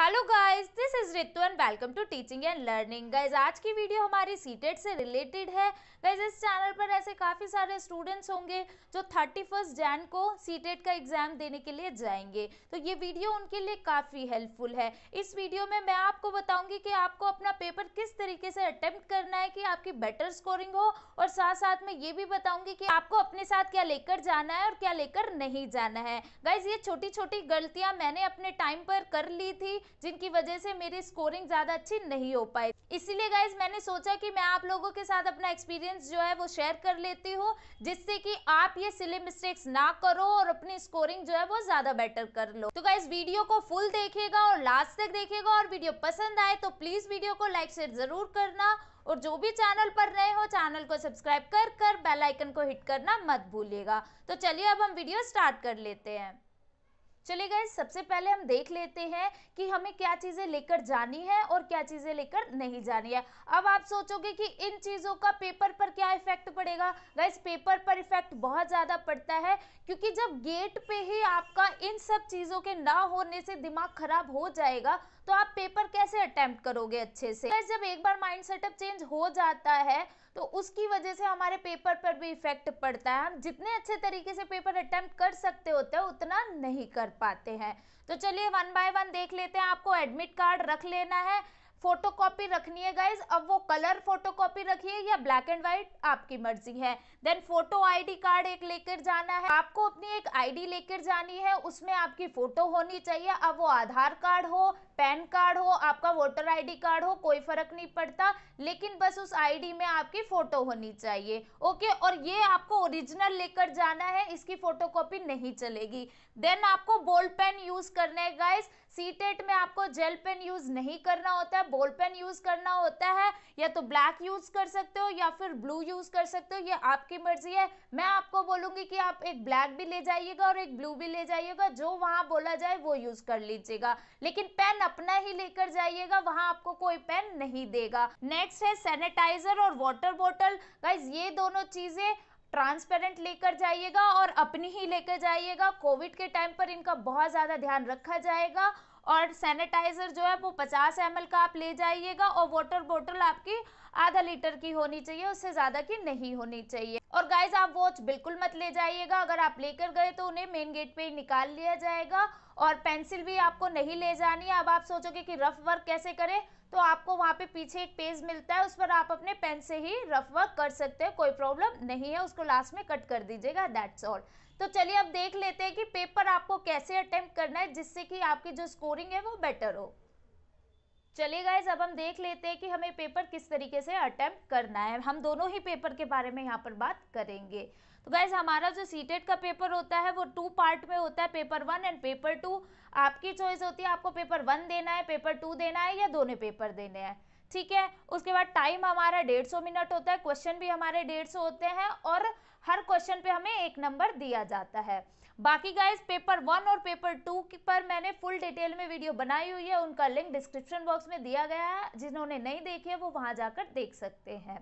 hello guys this is Ritu and welcome to teaching and learning guys आज की video हमारी CTET e से related है गाइस इस चैनल पर ऐसे काफ़ी सारे स्टूडेंट्स होंगे जो थर्टी फर्स्ट जैन को सीटेट e का एग्ज़ाम देने के लिए जाएंगे तो ये वीडियो उनके लिए काफ़ी हेल्पफुल है इस वीडियो में मैं आपको बताऊंगी कि आपको अपना पेपर किस तरीके से अटैम्प्ट करना है कि आपकी बेटर स्कोरिंग हो और साथ साथ में ये भी बताऊंगी कि आपको अपने साथ क्या लेकर जाना है और क्या लेकर नहीं जाना है गाइज ये छोटी छोटी गलतियाँ मैंने अपने टाइम पर कर ली थी जिनकी वजह से मेरी स्कोरिंग ज़्यादा अच्छी नहीं हो पाई इसीलिए गाइज मैंने सोचा कि मैं आप लोगों के साथ अपना एक्सपीरियंस जो है वो शेयर कर लेती हूँ जिससे कि आप ये सिले मिस्टेक्स ना करो और अपनी स्कोरिंग जो है वो ज़्यादा बेटर कर लो तो गाइज वीडियो को फुल देखेगा और लास्ट तक देखेगा और वीडियो पसंद आए तो प्लीज़ वीडियो को लाइक शेयर ज़रूर करना और जो भी चैनल पर नए हो चैनल को सब्सक्राइब कर कर बेल आइकन को हिट करना मत भूलिएगा तो चलिए अब हम वीडियो स्टार्ट कर लेते हैं चलिए गए सबसे पहले हम देख लेते हैं कि हमें क्या चीज़ें लेकर जानी है और क्या चीज़ें लेकर नहीं जानी है अब आप सोचोगे कि इन चीज़ों का पेपर पर क्या इफेक्ट पड़ेगा गैस पेपर पर इफेक्ट बहुत ज़्यादा पड़ता है क्योंकि जब गेट पे ही आपका इन सब चीज़ों के ना होने से दिमाग खराब हो जाएगा तो आप पेपर कैसे अटेम्प्ट करोगे अच्छे से जब एक बार माइंड सेटअप चेंज हो जाता है तो उसकी वजह से हमारे पेपर पर भी इफेक्ट पड़ता है हम जितने अच्छे तरीके से पेपर अटैम्प्ट कर सकते होते हैं उतना नहीं कर पाते हैं तो चलिए वन बाय वन देख लेते हैं आपको एडमिट कार्ड रख लेना है फोटोकॉपी रखनी है गाइज अब वो कलर फोटोकॉपी रखिए या ब्लैक एंड व्हाइट आपकी मर्जी है देन फोटो आईडी कार्ड एक लेकर जाना है आपको अपनी एक आईडी लेकर जानी है उसमें आपकी फोटो होनी चाहिए अब वो आधार कार्ड हो पैन कार्ड हो आपका वोटर आईडी कार्ड हो कोई फर्क नहीं पड़ता लेकिन बस उस आईडी में आपकी फोटो होनी चाहिए ओके और ये आपको ओरिजिनल लेकर जाना है इसकी फोटोकॉपी नहीं चलेगी देन आपको बोल्ड पेन यूज करना है गाइज सी में आपको जेल पेन यूज़ नहीं करना होता है बॉल पेन यूज़ करना होता है या तो ब्लैक यूज़ कर सकते हो या फिर ब्लू यूज़ कर सकते हो ये आपकी मर्जी है मैं आपको बोलूँगी कि आप एक ब्लैक भी ले जाइएगा और एक ब्लू भी ले जाइएगा जो वहाँ बोला जाए वो यूज़ कर लीजिएगा लेकिन पेन अपना ही लेकर जाइएगा वहाँ आपको कोई पेन नहीं देगा नेक्स्ट है सैनिटाइजर और वॉटर बॉटल गाइज ये दोनों चीज़ें ट्रांसपेरेंट लेकर जाइएगा और अपनी ही लेकर जाइएगा कोविड के टाइम पर इनका बहुत ज़्यादा ध्यान रखा जाएगा और सैनिटाइजर जो है वो 50 एम का आप ले जाइएगा और वाटर बोटल आपकी आधा लीटर की होनी चाहिए उससे ज़्यादा की नहीं होनी चाहिए और गाइज आप वॉच बिल्कुल मत ले जाइएगा अगर आप लेकर गए तो उन्हें मेन गेट पे ही निकाल लिया जाएगा और पेंसिल भी आपको नहीं ले जानी है अब आप सोचोगे कि रफ वर्क कैसे करें तो आपको वहाँ पे पीछे एक पेज मिलता है उस पर आप अपने पेन से ही रफ वर्क कर सकते हो कोई प्रॉब्लम नहीं है उसको लास्ट में कट कर दीजिएगा दैट्स ऑल तो चलिए अब देख लेते हैं कि पेपर आपको कैसे अटेम्प्ट करना है जिससे कि आपकी जो स्कोरिंग है वो बेटर हो चलिए गाइज अब हम देख लेते हैं कि हमें पेपर किस तरीके से अटेम्प्ट करना है हम दोनों ही पेपर के बारे में यहाँ पर बात करेंगे तो गाइज हमारा जो सीटेट का पेपर होता है वो टू पार्ट में होता है paper one and paper two आपकी चॉइस होती है आपको पेपर वन देना है पेपर टू देना है या दोनों पेपर देने हैं ठीक है उसके बाद टाइम हमारा डेढ़ सौ मिनट होता है क्वेश्चन भी हमारे डेढ़ सौ होते हैं और हर क्वेश्चन पे हमें एक नंबर दिया जाता है बाकी गाइज पेपर वन और पेपर टू पर मैंने फुल डिटेल में वीडियो बनाई हुई है उनका लिंक डिस्क्रिप्शन बॉक्स में दिया गया है जिन्होंने नहीं देखी है वो वहाँ जाकर देख सकते हैं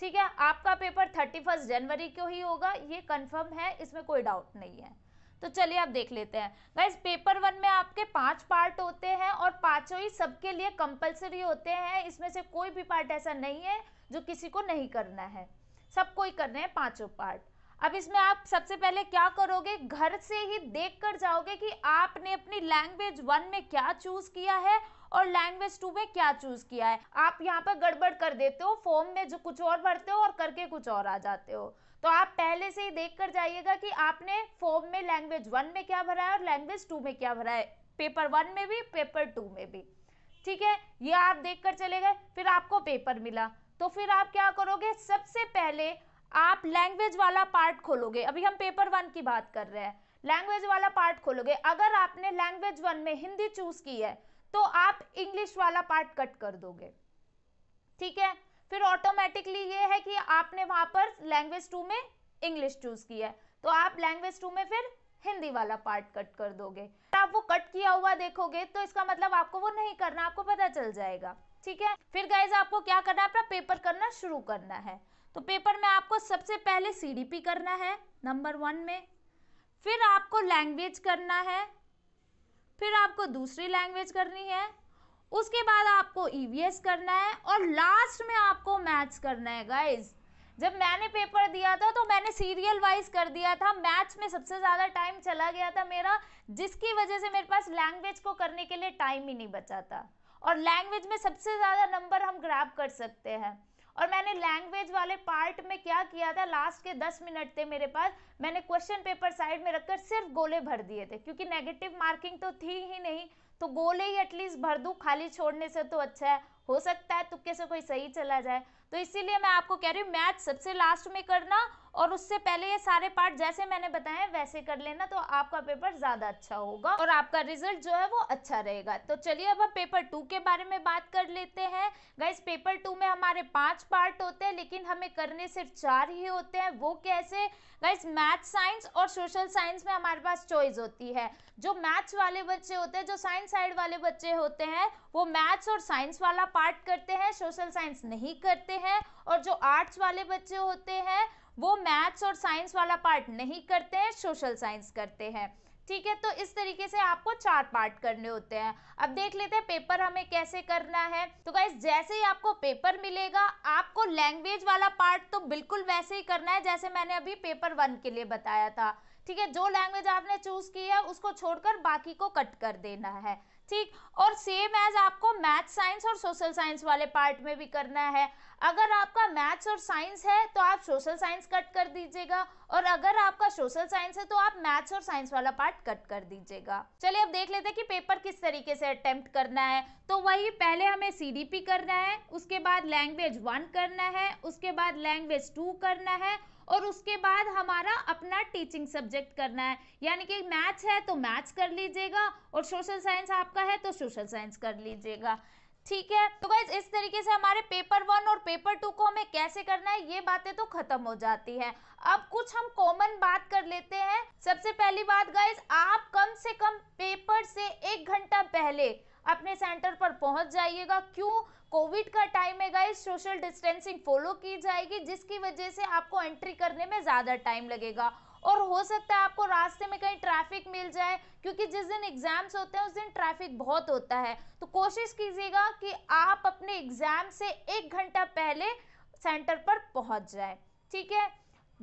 ठीक है आपका पेपर थर्टी फर्स्ट जनवरी को ही होगा ये कंफर्म है इसमें कोई डाउट नहीं है तो चलिए आप देख लेते हैं गाइज पेपर वन में आपके पांच पार्ट होते हैं और पांचों ही सबके लिए कंपलसरी होते हैं इसमें से कोई भी पार्ट ऐसा नहीं है जो किसी को नहीं करना है सब कोई करने हैं पांचों पार्ट अब इसमें आप सबसे पहले क्या करोगे घर से ही देख कर जाओगे कि आपने अपनी लैंग्वेज वन में क्या चूज किया है और लैंग्वेज टू में क्या चूज किया है आप यहाँ पर गड़बड़ कर देते हो फॉर्म में जो कुछ और भरते हो और करके कुछ और आ जाते हो तो आप पहले से ही देख कर जाइएगा कि आपने फॉर्म में लैंग्वेज वन में क्या भरा है और लैंग्वेज टू में क्या भरा है पेपर वन में भी पेपर टू में भी ठीक है ये आप देख कर चले गए फिर आपको पेपर मिला तो फिर आप क्या करोगे सबसे पहले आप लैंग्वेज वाला पार्ट खोलोगे अभी हम पेपर वन की बात कर रहे हैं लैंग्वेज वाला पार्ट खोलोगे अगर आपने लैंग्वेज वन में हिंदी चूज की है तो आप इंग्लिश वाला पार्ट कट कर दोगे ठीक है फिर ऑटोमेटिकली ये है कि आपने वहां पर लैंग्वेज टू में इंग्लिश चूज की है तो आप लैंग्वेज टू में फिर हिंदी वाला पार्ट कट कर दोगे आप वो कट किया हुआ देखोगे तो इसका मतलब आपको वो नहीं करना आपको पता चल जाएगा ठीक है फिर गाइज आपको क्या करना है अपना पेपर करना शुरू करना है तो पेपर में आपको सबसे पहले सी करना है नंबर वन में फिर आपको लैंग्वेज करना है फिर आपको दूसरी लैंग्वेज करनी है उसके बाद आपको ई e करना है और लास्ट में आपको मैथ्स करना है गाइज जब मैंने पेपर दिया था तो मैंने सीरियल वाइज कर दिया था मैथ्स में सबसे ज़्यादा टाइम चला गया था मेरा जिसकी वजह से मेरे पास लैंग्वेज को करने के लिए टाइम ही नहीं बचा था और लैंग्वेज में सबसे ज़्यादा नंबर हम ग्रैप कर सकते हैं और मैंने लैंग्वेज वाले पार्ट में क्या किया था लास्ट के दस मिनट थे मेरे पास मैंने क्वेश्चन पेपर साइड में रखकर सिर्फ गोले भर दिए थे क्योंकि नेगेटिव मार्किंग तो थी ही नहीं तो गोले ही एटलीस्ट भर दूँ खाली छोड़ने से तो अच्छा है हो सकता है तुक्के से कोई सही चला जाए तो इसीलिए मैं आपको कह रही हूँ मैथ सबसे लास्ट में करना और उससे पहले ये सारे पार्ट जैसे मैंने बताया वैसे कर लेना तो आपका पेपर ज़्यादा अच्छा होगा और आपका रिजल्ट जो है वो अच्छा रहेगा तो चलिए अब हम पेपर टू के बारे में बात कर लेते हैं गाइस पेपर टू में हमारे पाँच पार्ट होते हैं लेकिन हमें करने सिर्फ चार ही होते हैं वो कैसे गाइज मैथ साइंस और सोशल साइंस में हमारे पास चॉइस होती है जो मैथ्स वाले बच्चे होते हैं जो साइंस साइड वाले बच्चे होते हैं वो मैथ्स और साइंस वाला पार्ट करते हैं सोशल साइंस नहीं करते हैं और जो आर्ट्स वाले बच्चे होते हैं वो मैथ्स और साइंस वाला पार्ट नहीं करते हैं सोशल साइंस करते हैं ठीक है तो इस तरीके से आपको चार पार्ट करने होते हैं अब देख लेते हैं पेपर हमें कैसे करना है तो गाइस जैसे ही आपको पेपर मिलेगा आपको लैंग्वेज वाला पार्ट तो बिल्कुल वैसे ही करना है जैसे मैंने अभी पेपर वन के लिए बताया था ठीक है जो लैंग्वेज आपने चूज की है उसको छोड़कर बाकी को कट कर देना है ठीक और सेम एज आपको मैथ साइंस और सोशल साइंस वाले पार्ट में भी करना है अगर आपका मैथ्स और साइंस है तो आप सोशल साइंस कट कर दीजिएगा और अगर आपका सोशल साइंस है तो आप मैथ्स और साइंस वाला पार्ट कट कर दीजिएगा चलिए अब देख लेते हैं कि पेपर किस तरीके से अटेम्प्ट करना है तो वही पहले हमें सीडीपी करना है उसके बाद लैंग्वेज वन करना है उसके बाद लैंग्वेज टू करना है और उसके बाद हमारा अपना टीचिंग सब्जेक्ट करना है यानी कि मैथ्स है तो मैथ्स कर लीजिएगा और सोशल साइंस आपका है तो सोशल साइंस कर लीजिएगा ठीक है तो गाइज इस तरीके से हमारे पेपर वन और पेपर टू को हमें कैसे करना है ये बातें तो खत्म हो जाती है अब कुछ हम कॉमन बात कर लेते हैं सबसे पहली बात गाइज आप कम से कम पेपर से एक पहले अपने सेंटर पर पहुंच जाइएगा क्यों कोविड का टाइम है गाइस सोशल डिस्टेंसिंग फॉलो की जाएगी जिसकी वजह से आपको एंट्री करने में ज़्यादा टाइम लगेगा और हो सकता है आपको रास्ते में कहीं ट्रैफिक मिल जाए क्योंकि जिस दिन एग्जाम्स होते हैं उस दिन ट्रैफिक बहुत होता है तो कोशिश कीजिएगा कि आप अपने एग्जाम से एक घंटा पहले सेंटर पर पहुंच जाए ठीक है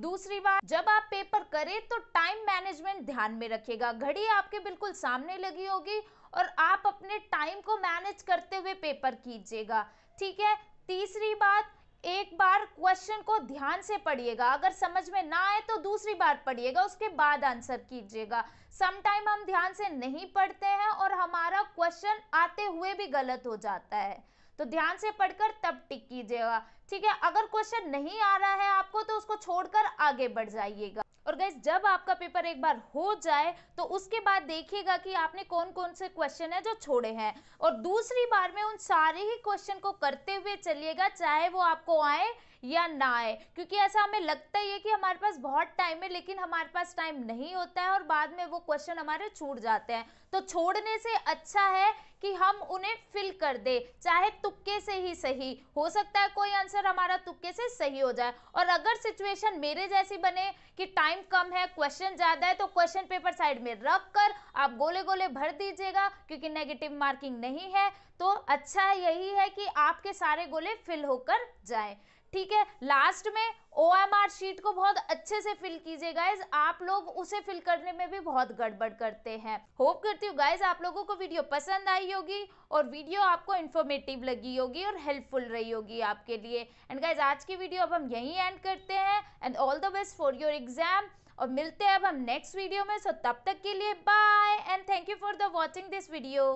दूसरी बात जब आप पेपर करें तो टाइम मैनेजमेंट ध्यान में रखिएगा घड़ी आपके बिल्कुल सामने लगी होगी और आप अपने टाइम को मैनेज करते हुए पेपर कीजिएगा ठीक है तीसरी बात एक बार क्वेश्चन को ध्यान से पढ़िएगा अगर समझ में ना आए तो दूसरी बार पढ़िएगा उसके बाद आंसर कीजिएगा समटाइम हम ध्यान से नहीं पढ़ते हैं और हमारा क्वेश्चन आते हुए भी गलत हो जाता है तो ध्यान से पढ़कर तब टिक कीजिएगा ठीक है अगर क्वेश्चन नहीं आ रहा है आपको तो उसको छोड़कर आगे बढ़ जाइएगा और गैस जब आपका पेपर एक बार हो जाए तो उसके बाद देखिएगा कि आपने कौन कौन से क्वेश्चन है जो छोड़े हैं और दूसरी बार में उन सारे ही क्वेश्चन को करते हुए चलिएगा चाहे वो आपको आए या ना आए क्योंकि ऐसा हमें लगता ही है कि हमारे पास बहुत टाइम है लेकिन हमारे पास टाइम नहीं होता है और बाद में वो क्वेश्चन हमारे छूट जाते हैं तो छोड़ने से अच्छा है कि हम उन्हें फिल कर दे चाहे तुक्के से ही सही हो सकता है कोई आंसर हमारा तुक्के से सही हो जाए और अगर सिचुएशन मेरे जैसी बने कि टाइम कम है क्वेश्चन ज़्यादा है तो क्वेश्चन पेपर साइड में रख कर आप गोले गोले भर दीजिएगा क्योंकि नेगेटिव मार्किंग नहीं है तो अच्छा यही है कि आपके सारे गोले फिल होकर जाएं ठीक है लास्ट में ओ शीट को बहुत अच्छे से फिल कीजिए गाइज आप लोग उसे फिल करने में भी बहुत गड़बड़ करते हैं होप करती हूँ गाइज आप लोगों को वीडियो पसंद आई होगी और वीडियो आपको इन्फॉर्मेटिव लगी होगी और हेल्पफुल रही होगी आपके लिए एंड गाइज आज की वीडियो अब हम यहीं एंड करते हैं and all the best for your exam और मिलते हैं अब हम नेक्स्ट वीडियो में सो तब तक के लिए bye and thank you for the watching this video